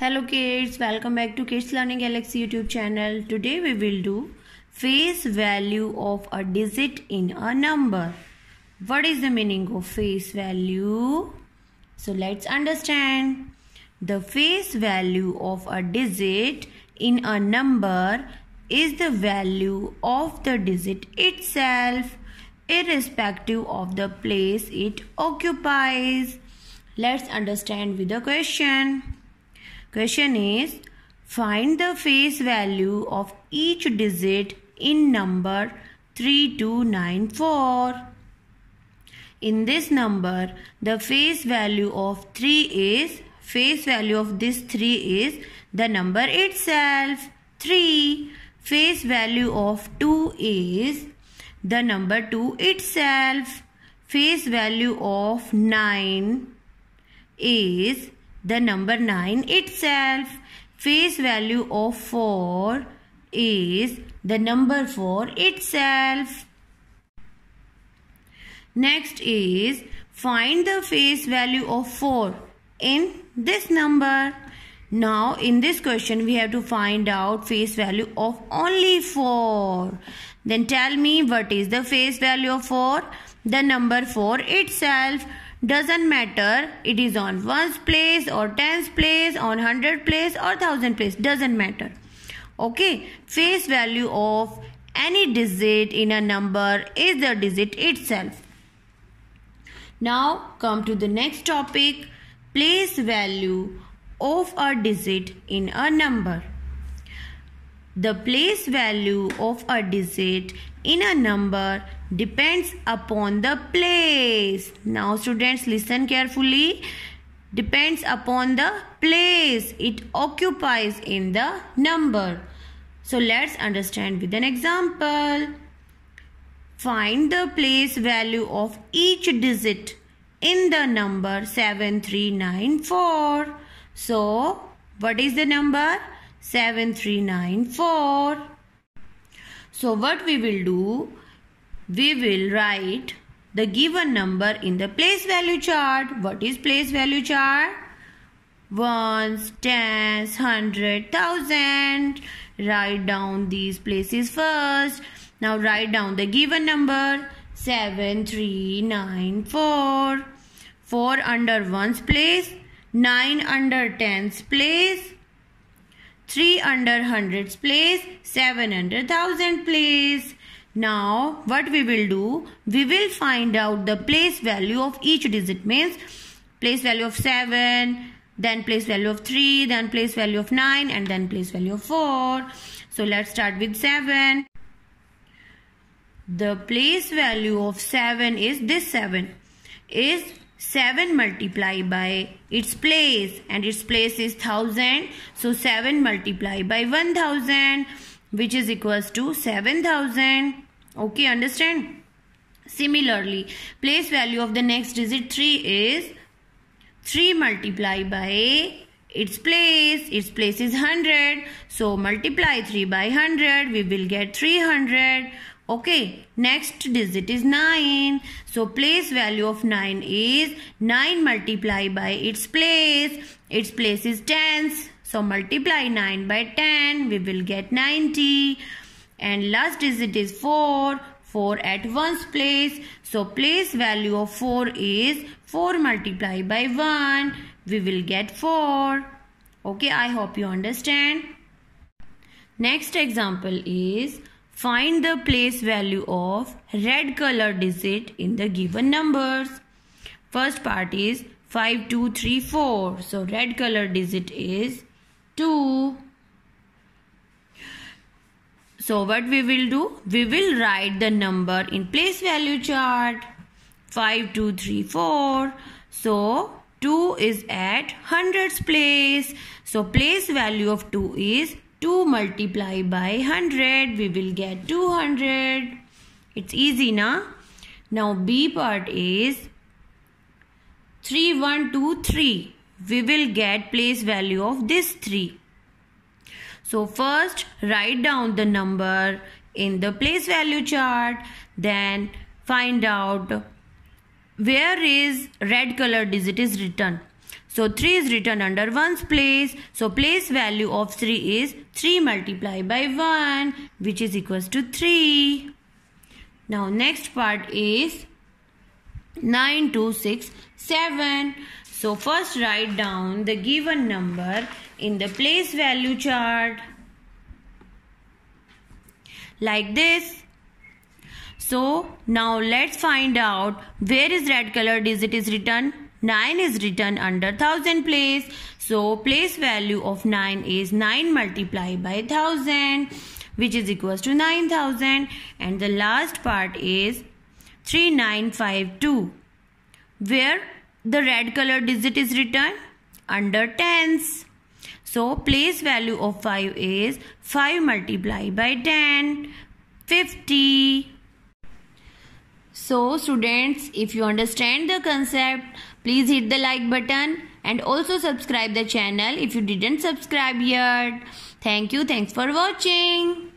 Hello kids, welcome back to Kids Learning Galaxy YouTube channel. Today we will do face value of a digit in a number. What is the meaning of face value? So let's understand. The face value of a digit in a number is the value of the digit itself irrespective of the place it occupies. Let's understand with a question. Question is find the face value of each digit in number 3294. In this number, the face value of 3 is, face value of this 3 is the number itself, 3. Face value of 2 is the number 2 itself. Face value of 9 is the number 9 itself. Face value of 4 is the number 4 itself. Next is find the face value of 4 in this number. Now in this question we have to find out face value of only 4. Then tell me what is the face value of 4? The number 4 itself doesn't matter it is on ones place or tens place on hundred place or thousand place doesn't matter okay face value of any digit in a number is the digit itself now come to the next topic place value of a digit in a number the place value of a digit in a number depends upon the place. Now students listen carefully. Depends upon the place it occupies in the number. So let's understand with an example. Find the place value of each digit in the number 7394. So what is the number? 7394. So what we will do, we will write the given number in the place value chart. What is place value chart? Ones, tens, hundred, thousand. Write down these places first. Now write down the given number 7394. 4 under 1's place, 9 under 10's place, 3 under hundreds place, 700,000 place. Now, what we will do? We will find out the place value of each digit means place value of 7, then place value of 3, then place value of 9 and then place value of 4. So, let's start with 7. The place value of 7 is this 7 is 7 multiply by its place and its place is 1000 so 7 multiply by 1000 which is equals to 7000 okay understand similarly place value of the next digit 3 is 3 multiply by its place its place is 100 so multiply 3 by 100 we will get 300 Okay, next digit is 9. So place value of 9 is 9 multiplied by its place. Its place is tens. So multiply 9 by 10, we will get 90. And last digit is 4. 4 at 1's place. So place value of 4 is 4 multiplied by 1. We will get 4. Okay, I hope you understand. Next example is Find the place value of red color digit in the given numbers. First part is 5, 2, 3, 4. So red color digit is 2. So what we will do? We will write the number in place value chart. 5, 2, 3, 4. So 2 is at hundreds place. So place value of 2 is 2 multiply by 100 we will get 200 it's easy na now b part is 3123 we will get place value of this 3 so first write down the number in the place value chart then find out where is red color digit is written so 3 is written under 1's place. So place value of 3 is 3 multiplied by 1 which is equals to 3. Now next part is 9, 2, 6, 7. So first write down the given number in the place value chart. Like this. So now let's find out where is red color digit is written 9 is written under 1000 place. So place value of 9 is 9 multiplied by 1000 which is equals to 9000 and the last part is 3952 where the red color digit is written under tens. So place value of 5 is 5 multiplied by 10 50 so students if you understand the concept Please hit the like button and also subscribe the channel if you didn't subscribe yet. Thank you. Thanks for watching.